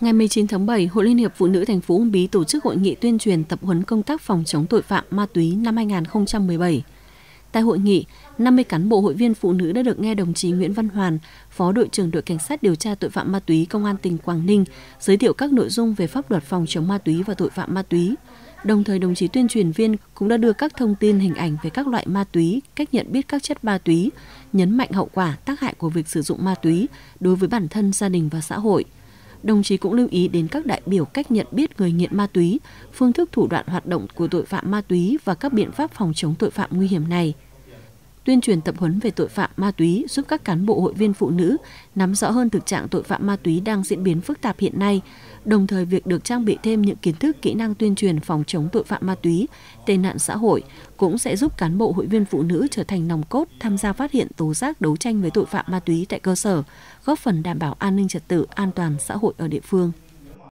Ngày 19 tháng 7, Hội Liên hiệp Phụ nữ thành phố Uông Bí tổ chức hội nghị tuyên truyền tập huấn công tác phòng chống tội phạm ma túy năm 2017. Tại hội nghị, 50 cán bộ hội viên phụ nữ đã được nghe đồng chí Nguyễn Văn Hoàn, Phó đội trưởng đội cảnh sát điều tra tội phạm ma túy Công an tỉnh Quảng Ninh giới thiệu các nội dung về pháp luật phòng chống ma túy và tội phạm ma túy. Đồng thời đồng chí tuyên truyền viên cũng đã đưa các thông tin hình ảnh về các loại ma túy, cách nhận biết các chất ma túy, nhấn mạnh hậu quả, tác hại của việc sử dụng ma túy đối với bản thân, gia đình và xã hội – Đồng chí cũng lưu ý đến các đại biểu cách nhận biết người nghiện ma túy, phương thức thủ đoạn hoạt động của tội phạm ma túy và các biện pháp phòng chống tội phạm nguy hiểm này tuyên truyền tập huấn về tội phạm ma túy giúp các cán bộ hội viên phụ nữ nắm rõ hơn thực trạng tội phạm ma túy đang diễn biến phức tạp hiện nay, đồng thời việc được trang bị thêm những kiến thức kỹ năng tuyên truyền phòng chống tội phạm ma túy, tệ nạn xã hội cũng sẽ giúp cán bộ hội viên phụ nữ trở thành nòng cốt tham gia phát hiện tố giác đấu tranh với tội phạm ma túy tại cơ sở, góp phần đảm bảo an ninh trật tự, an toàn xã hội ở địa phương.